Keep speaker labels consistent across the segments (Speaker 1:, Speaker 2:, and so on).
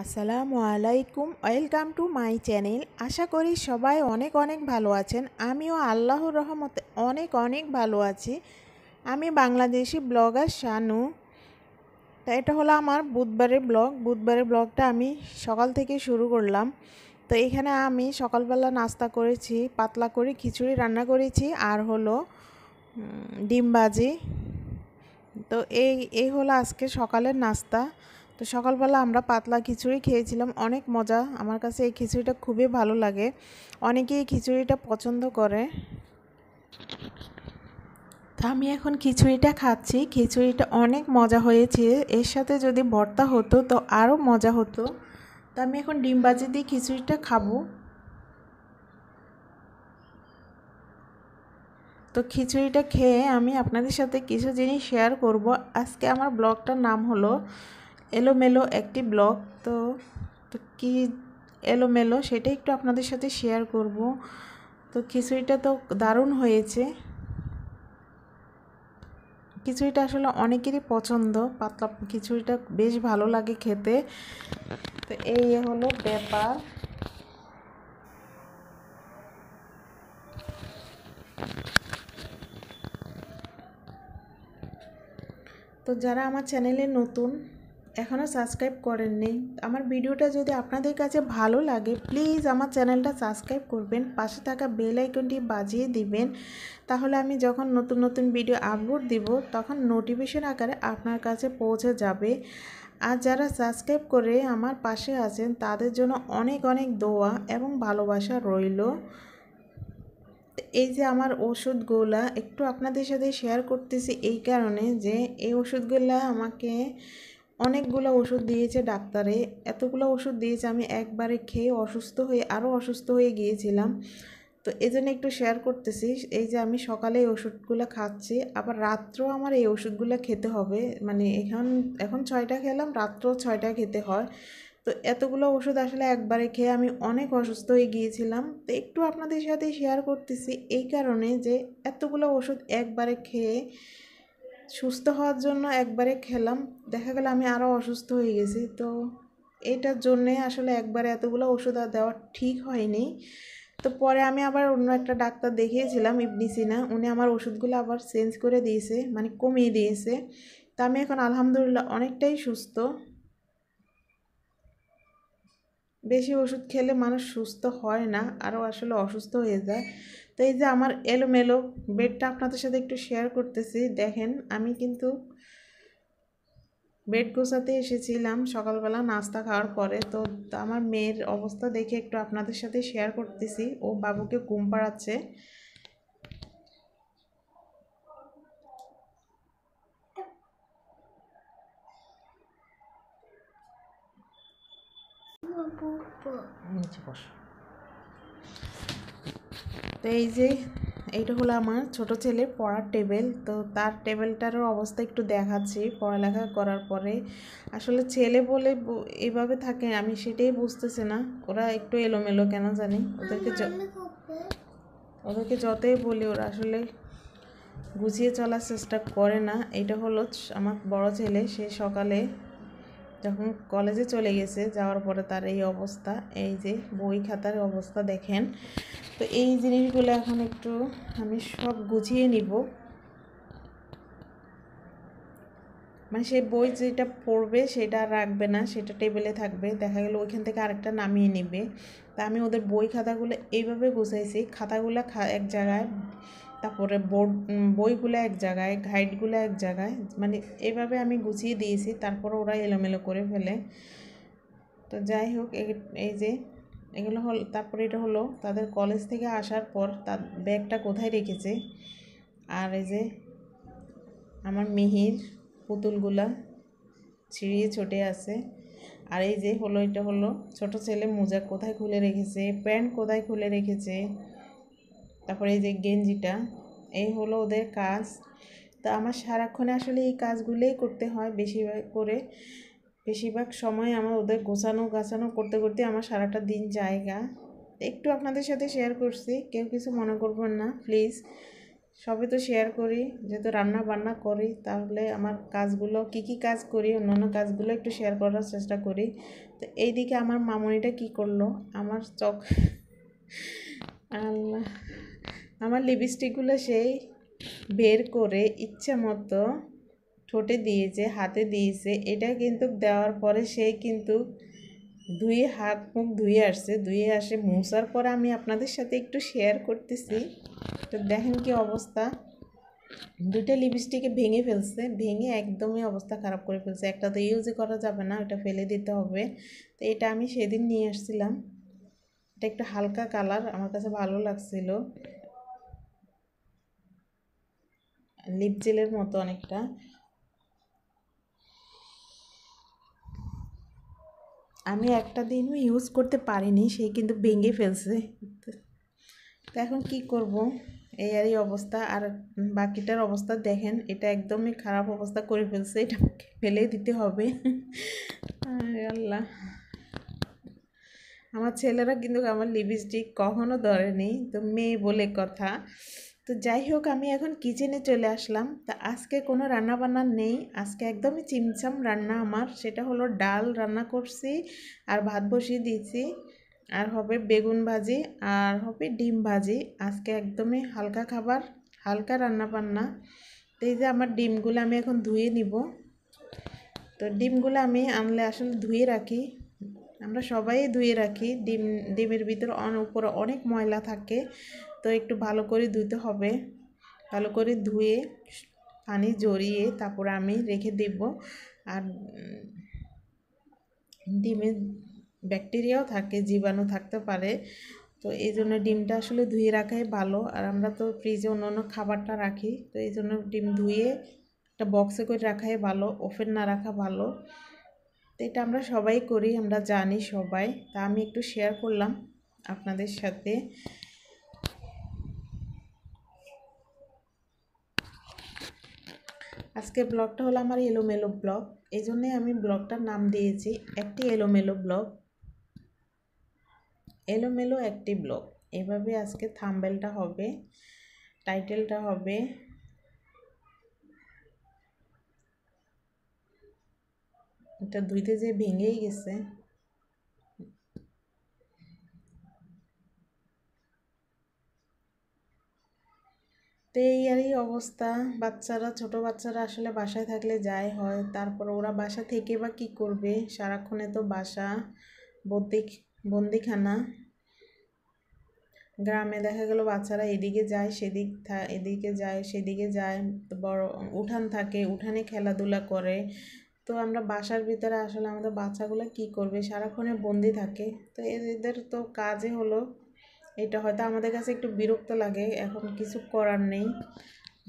Speaker 1: আসসালামু আলাইকুম welcome to my channel আশা করি সবাই অনেক অনেক ভালো আছেন আমিও আল্লাহর রহমতে অনেক অনেক ভালো আছি আমি বাংলাদেশি ব্লগার শানু তা এটা হলো আমার বুধবারের ব্লগ বুধবারের ব্লগটা আমি সকাল থেকে শুরু করলাম তো এখানে আমি সকালবেলা নাস্তা করেছি পাতলা করে খিচুড়ি রান্না করেছি আর হলো ডিম ভাজি তো এই এই হলো আজকে সকালের নাস্তা তো সকালবেলা আমরা পাতলা খিচুড়ি খেয়েছিলাম অনেক মজা আমার কাছে এই খিচুড়িটা খুবই ভালো লাগে অনেকেই এই খিচুড়িটা পছন্দ করে তা আমি এখন খিচুড়িটা খাচ্ছি খিচুড়িটা অনেক মজা হয়েছে এর সাথে যদি ভর্তা হতো তো আরও মজা হতো তো আমি এখন ডিম বাজি দিয়ে খিচুড়িটা খাবো তো খিচুড়িটা খেয়ে আমি আপনাদের সাথে কিছু জিনিস শেয়ার করব আজকে আমার ব্লগটার নাম হলো এলোমেলো একটি ব্লগ তো তো কী এলোমেলো সেটা একটু আপনাদের সাথে শেয়ার করব তো খিচুড়িটা তো দারুণ হয়েছে খিচুড়িটা আসলে অনেকেরই পছন্দ পাতলা খিচুড়িটা বেশ ভালো লাগে খেতে তো এই হলো ব্যাপার তো যারা আমার চ্যানেলে নতুন এখনও সাবস্ক্রাইব করেননি আমার ভিডিওটা যদি আপনাদের কাছে ভালো লাগে প্লিজ আমার চ্যানেলটা সাবস্ক্রাইব করবেন পাশে থাকা বেল আইকনটি বাজিয়ে দিবেন তাহলে আমি যখন নতুন নতুন ভিডিও আপলোড দিব তখন নোটিফিকেশন আকারে আপনার কাছে পৌঁছে যাবে আর যারা সাবস্ক্রাইব করে আমার পাশে আছেন তাদের জন্য অনেক অনেক দোয়া এবং ভালোবাসা রইল এই যে আমার ওষুধগুলা একটু আপনাদের সাথে শেয়ার করতেছি এই কারণে যে এই ওষুধগুলা আমাকে অনেকগুলো ওষুধ দিয়েছে ডাক্তারে এতগুলো ওষুধ দিয়েছে আমি একবারে খেয়ে অসুস্থ হয়ে আরও অসুস্থ হয়ে গিয়েছিলাম তো এজন্য একটু শেয়ার করতেছি এই যে আমি সকালে এই ওষুধগুলো খাচ্ছি আবার রাত্রেও আমার এই ওষুধগুলো খেতে হবে মানে এখন এখন ছয়টা খেলাম রাত্রেও ছয়টা খেতে হয় তো এতগুলো ওষুধ আসলে একবারে খেয়ে আমি অনেক অসুস্থ হয়ে গিয়েছিলাম তো একটু আপনাদের সাথে শেয়ার করতেছি এই কারণে যে এতগুলো ওষুধ একবারে খেয়ে সুস্থ হওয়ার জন্য একবারে খেলাম দেখা গেল আমি আরও অসুস্থ হয়ে গেছি তো এটার জন্যে আসলে একবারে এতগুলো ওষুধ আর দেওয়া ঠিক হয়নি তো পরে আমি আবার অন্য একটা ডাক্তার দেখিয়েছিলাম ইবনি সিনা উনি আমার ওষুধগুলো আবার চেঞ্জ করে দিয়েছে মানে কমিয়ে দিয়েছে তা আমি এখন আলহামদুলিল্লাহ অনেকটাই সুস্থ বেশি ওষুধ খেলে মানুষ সুস্থ হয় না আরও আসলে অসুস্থ হয়ে যায় তো এই যে আমার এলোমেলো বেডটা আপনাদের সাথে একটু শেয়ার করতেছি দেখেন আমি কিন্তু বেড গোছাতে এসেছিলাম সকালবেলা নাস্তা খাওয়ার পরে তো আমার মেয়ের অবস্থা দেখে একটু আপনাদের সাথে শেয়ার করতেছি ও বাবুকে ঘুম পাড়াচ্ছে তো এই যে এইটা হলো আমার ছোট ছেলে পড়ার টেবিল তো তার টেবিলটারও অবস্থা একটু দেখাচ্ছি পড়ালেখা করার পরে আসলে ছেলে বলে এভাবে থাকে আমি সেটাই বুঝতেছি না ওরা একটু এলোমেলো কেন জানি ওদেরকে ওদেরকে যতই বলি ওরা আসলে গুছিয়ে চলার চেষ্টা করে না এটা হলো আমার বড় ছেলে সে সকালে যখন কলেজে চলে গেছে যাওয়ার পরে তার এই অবস্থা এই যে বই খাতার অবস্থা দেখেন তো এই জিনিসগুলো এখন একটু আমি সব গুছিয়ে নিব মানে সেই বই যেটা পড়বে সেটা রাখবে না সেটা টেবিলে থাকবে দেখা গেলো ওইখান থেকে আরেকটা নামিয়ে নেবে তা আমি ওদের বই খাতাগুলো এইভাবে গুছাইছি খাতাগুলো এক জায়গায় তারপরে বোর্ড বইগুলো এক জায়গায় গাইডগুলো এক জায়গায় মানে এভাবে আমি গুছিয়ে দিয়েছি তারপর ওরা এলোমেলো করে ফেলে তো যাই হোক এই যে এগুলো হল তারপরে এটা হলো তাদের কলেজ থেকে আসার পর তার ব্যাগটা কোথায় রেখেছে আর এই যে আমার মিহির পুতুলগুলা ছিঁড়িয়ে ছোটে আছে আর এই যে হলো এটা হলো ছোট ছেলে মোজা কোথায় খুলে রেখেছে প্যান্ট কোথায় খুলে রেখেছে তারপরে এই যে গেঞ্জিটা এই হলো ওদের কাজ তো আমার সারাক্ষণে আসলে এই কাজগুলোই করতে হয় বেশিরভাগ করে বেশিরভাগ সময় আমার ওদের গোছানো গাছানো করতে করতে আমার সারাটা দিন জায়গা একটু আপনাদের সাথে শেয়ার করছি কেউ কিছু মনে করবেন না প্লিজ সবে তো শেয়ার করি যেহেতু রান্না বান্না করি তাহলে আমার কাজগুলো কি কি কাজ করি অন্যান্য কাজগুলো একটু শেয়ার করার চেষ্টা করি তো এইদিকে আমার মামনিটা কি করলো আমার চোখ আল্লাহ আমার লিপস্টিকগুলো সেই বের করে ইচ্ছা মতো ঠোঁটে দিয়েছে হাতে দিয়েছে এটা কিন্তু দেওয়ার পরে সে কিন্তু ধুয়ে হাত মুখ ধুয়ে আসছে ধুয়ে আসে মুছার পরে আমি আপনাদের সাথে একটু শেয়ার করতেছি তো দেখেন কি অবস্থা দুইটা লিপস্টিকে ভেঙে ফেলছে ভেঙে একদমই অবস্থা খারাপ করে ফেলছে একটা তো ইউজই করা যাবে না ওটা ফেলে দিতে হবে তো এটা আমি সেদিন নিয়ে আসছিলাম এটা একটু হালকা কালার আমার কাছে ভালো লাগছিলো লিপ জেলের মতো অনেকটা আমি একটা দিনও ইউজ করতে পারিনি সে কিন্তু ভেঙে ফেলছে তো এখন কি করব এই আর এই অবস্থা আর বাকিটার অবস্থা দেখেন এটা একদমই খারাপ অবস্থা করে ফেলছে এটা ফেলে দিতে হবে আল্লাহ আমার ছেলেরা কিন্তু আমার লিপস্টিক কখনো ধরেনি তো মেয়ে বলে কথা তো যাই হোক আমি এখন কিচেনে চলে আসলাম তা আজকে কোনো রান্না বান্না নেই আজকে একদমই চিমচাম রান্না আমার সেটা হলো ডাল রান্না করছি আর ভাত বসিয়ে দিয়েছি আর হবে বেগুন ভাজি আর হবে ডিম ভাজি আজকে একদমই হালকা খাবার হালকা রান্না বান্না তো এই যে আমার ডিমগুলো আমি এখন ধুয়ে নিব তো ডিমগুলো আমি আনলে আসলে ধুয়ে রাখি আমরা সবাই ধুয়ে রাখি ডিম ডিমের ভিতর উপরে অনেক ময়লা থাকে তো একটু ভালো করে ধুতে হবে ভালো করে ধুয়ে পানি জড়িয়ে তারপর আমি রেখে দেব আর ডিমে ব্যাকটেরিয়াও থাকে জীবাণু থাকতে পারে তো এই জন্য ডিমটা আসলে ধুয়ে রাখাই ভালো আর আমরা তো ফ্রিজে অন্য অন্য খাবারটা রাখি তো এই জন্য ডিম ধুয়ে একটা বক্সে করে রাখাই ভালো ওপেন না রাখা ভালো তো এটা আমরা সবাই করি আমরা জানি সবাই তা আমি একটু শেয়ার করলাম আপনাদের সাথে আজকের ব্লগটা হলো আমার এলোমেলো ব্লগ এই জন্যে আমি ব্লগটার নাম দিয়েছি একটি এলোমেলো ব্লগ এলোমেলো একটি ব্লগ এভাবে আজকে থাম্বেলটা হবে টাইটেলটা হবে এটা দুইতে যে ভেঙেই গেছে তো এই আরই অবস্থা বাচ্চারা ছোট বাচ্চারা আসলে বাসায় থাকলে যাই হয় তারপর ওরা বাসা থেকে বা কি করবে সারাক্ষণে তো বাসা বন্দি বন্দিখানা গ্রামে দেখা গেল বাচ্চারা এদিকে যায় সেদিক এদিকে যায় সেদিকে যায় বড় উঠান থাকে উঠানে খেলাধুলা করে তো আমরা বাসার ভিতরে আসলে আমাদের বাচ্চাগুলো কি করবে সারাক্ষণে বন্দি থাকে তো এদের তো কাজই হলো এটা হয়তো আমাদের কাছে একটু বিরক্ত লাগে এখন কিছু করার নেই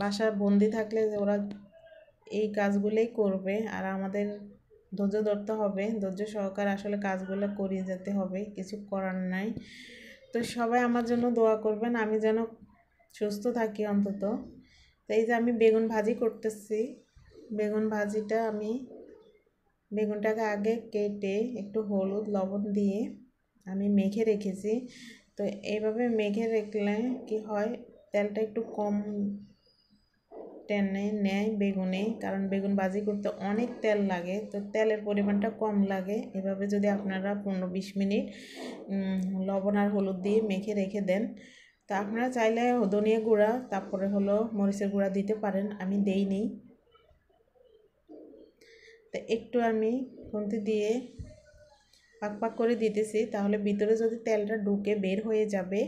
Speaker 1: বাসা বন্দি থাকলে যে ওরা এই কাজগুলোই করবে আর আমাদের ধৈর্য ধরতে হবে ধৈর্য সহকার আসলে কাজগুলো করিয়ে যেতে হবে কিছু করার নাই তো সবাই আমার জন্য দোয়া করবেন আমি যেন সুস্থ থাকি অন্তত তো এই যে আমি বেগুন ভাজি করতেছি বেগুন ভাজিটা আমি বেগুনটাকে আগে কেটে একটু হলুদ লবণ দিয়ে আমি মেখে রেখেছি তো এইভাবে মেঘে রেখলে কি হয় তেলটা একটু কম টেনে নেয় বেগুনে কারণ বেগুন বাজি করতে অনেক তেল লাগে তো তেলের পরিমাণটা কম লাগে এভাবে যদি আপনারা পনেরো বিশ মিনিট লবণ আর হলুদ দিয়ে মেখে রেখে দেন তা আপনারা চাইলে ধনিয়া গুঁড়া তারপরে হলো মরিচের গুঁড়া দিতে পারেন আমি দেইনি তো একটু আমি খুন্তি দিয়ে পাক পাক করে দিতেছি তাহলে ভিতরে যদি তেলটা ঢুকে বের হয়ে যাবে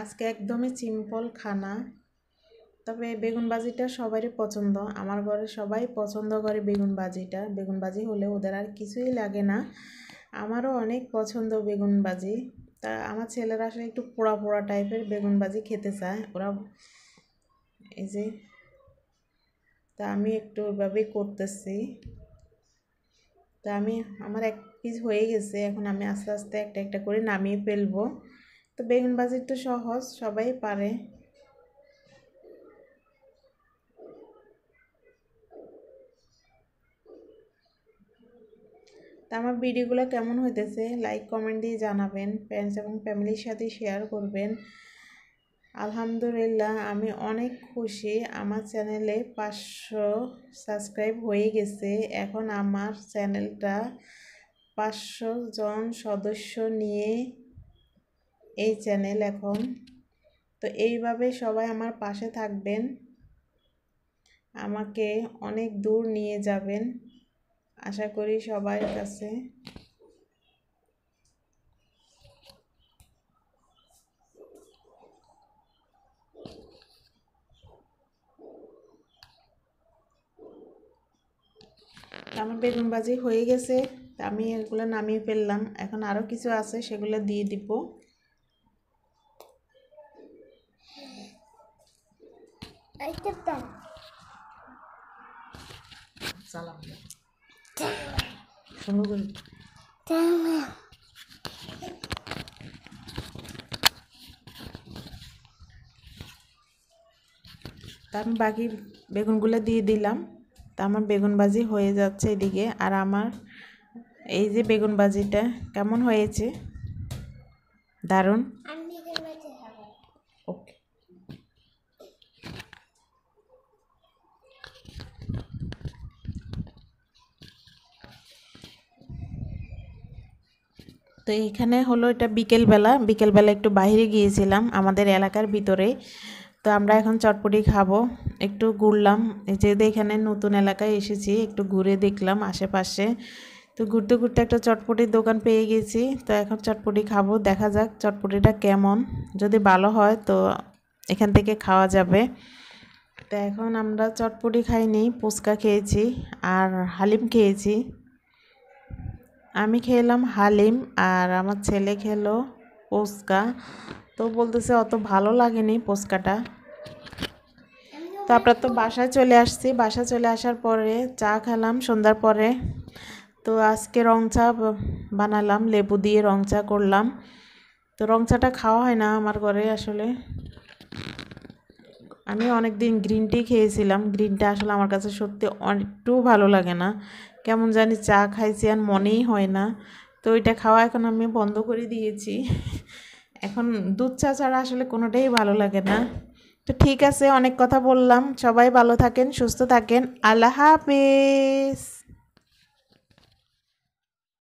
Speaker 1: আজকে একদমই সিম্পল খানা তবে বেগুন বাজিটা সবারই পছন্দ আমার ঘরে সবাই পছন্দ করে বেগুন বাজিটা বেগুন বাজি হলে ওদের আর কিছুই লাগে না আমারও অনেক পছন্দ বেগুন বাজি তা আমার ছেলেরা আসলে একটু পোড়া পোড়া টাইপের বেগুন বাজি খেতে চায় ওরা এই যে তা আমি একটু ওইভাবেই করতেছি তা আমি আমার এক পিস হয়ে গেছে এখন আমি আস্তে আস্তে একটা একটা করে নামিয়ে ফেলবো তো বেগুন ভাজি একটু সহজ সবাই পারে তা আমার ভিডিওগুলো কেমন হইতেছে লাইক কমেন্ট দিয়ে জানাবেন ফ্রেন্ডস এবং ফ্যামিলির সাথে শেয়ার করবেন আলহামদুলিল্লাহ আমি অনেক খুশি আমার চ্যানেলে পাঁচশো সাবস্ক্রাইব হয়ে গেছে এখন আমার চ্যানেলটা পাঁচশো জন সদস্য নিয়ে এই চ্যানেল এখন তো এইভাবে সবাই আমার পাশে থাকবেন আমাকে অনেক দূর নিয়ে যাবেন আশা করি সবাই কাছে আমার বেগুন হয়ে গেছে আমি এগুলো নামিয়ে ফেললাম এখন আরও কিছু আছে সেগুলো দিয়ে দিব সালাম তা আমি বাকি বেগুনগুলো দিয়ে দিলাম তা আমার বেগুন বাজি হয়ে যাচ্ছে এদিকে আর আমার এই যে বেগুন বাজিটা কেমন হয়েছে দারুণ তো এইখানে হলো এটা বিকেলবেলা বিকেলবেলা একটু বাইরে গিয়েছিলাম আমাদের এলাকার ভিতরে তো আমরা এখন চটপটি খাবো একটু ঘুরলাম যেহেতু এখানে নতুন এলাকায় এসেছি একটু ঘুরে দেখলাম আশেপাশে তো ঘুরতে ঘুরতে একটা চটপটির দোকান পেয়ে গেছি তো এখন চটপটি খাবো দেখা যাক চটপটিটা কেমন যদি ভালো হয় তো এখান থেকে খাওয়া যাবে তো এখন আমরা চটপটি খাইনি ফুচকা খেয়েছি আর হালিম খেয়েছি আমি খেলাম হালিম আর আমার ছেলে খেলো পোস্কা তো বলতেছে অত ভালো লাগেনি পোস্কাটা তো তো বাসায় চলে আসছি বাসায় চলে আসার পরে চা খেলাম সন্ধ্যার পরে তো আজকে রং চা বানালাম লেবু দিয়ে রং চা করলাম তো রং চাটা খাওয়া হয় না আমার ঘরে আসলে আমি অনেক দিন গ্রিন টি খেয়েছিলাম গ্রিনটা আসলে আমার কাছে সত্যি একটু ভালো লাগে না কেমন জানি চা খাইছি আর মনেই হয় না তো ওইটা খাওয়া এখন আমি বন্ধ করে দিয়েছি এখন দুধ চা ছাড়া আসলে কোনোটাই ভালো লাগে না তো ঠিক আছে অনেক কথা বললাম সবাই ভালো থাকেন সুস্থ থাকেন আল্লাহ হাফিজ